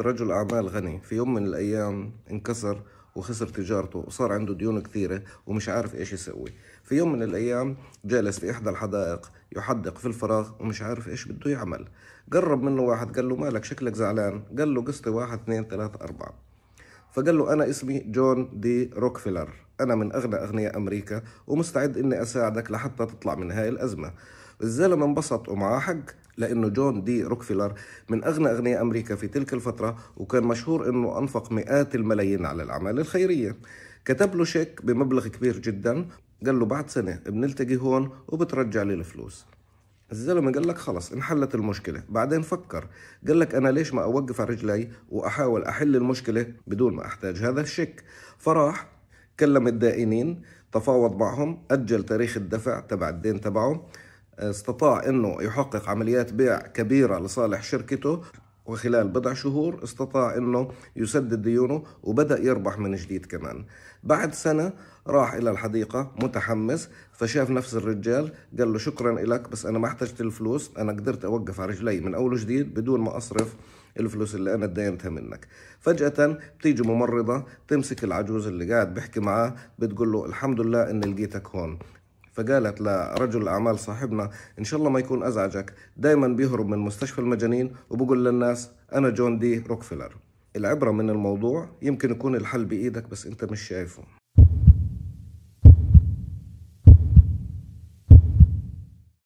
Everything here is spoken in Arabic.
رجل أعمال غني في يوم من الأيام انكسر وخسر تجارته وصار عنده ديون كثيرة ومش عارف إيش يسوي في يوم من الأيام جالس في إحدى الحدائق يحدق في الفراغ ومش عارف إيش بده يعمل قرب منه واحد قال له مالك شكلك زعلان قال له قصتي واحد اثنين ثلاثة أربعة فقال له أنا اسمي جون دي روكفيلر أنا من أغنى أغنياء أمريكا ومستعد إني أساعدك لحتى تطلع من هاي الأزمة الزلمه انبسط ومعاه حق لانه جون دي روكفيلر من اغنى اغنياء امريكا في تلك الفتره وكان مشهور انه انفق مئات الملايين على الاعمال الخيريه كتب له شيك بمبلغ كبير جدا قال له بعد سنه بنلتقي هون وبترجع لي الفلوس الزلمه قال لك خلص انحلت المشكله بعدين فكر قال لك انا ليش ما اوقف على رجلي واحاول احل المشكله بدون ما احتاج هذا الشيك فراح كلم الدائنين تفاوض معهم اجل تاريخ الدفع تبع الدين تبعه استطاع أنه يحقق عمليات بيع كبيرة لصالح شركته وخلال بضع شهور استطاع انه يسدد ديونه وبدا يربح من جديد كمان بعد سنه راح الى الحديقه متحمس فشاف نفس الرجال قال له شكرا لك بس انا ما احتجت الفلوس انا قدرت اوقف على رجلي من اول وجديد بدون ما اصرف الفلوس اللي انا دينتها منك فجاه بتيجي ممرضه تمسك العجوز اللي قاعد بحكي معاه بتقول له الحمد لله اني لقيتك هون فقالت لرجل الأعمال صاحبنا إن شاء الله ما يكون أزعجك دايما بيهرب من مستشفى المجانين وبقول للناس أنا جون دي روكفيلر العبرة من الموضوع يمكن يكون الحل بإيدك بس أنت مش شايفه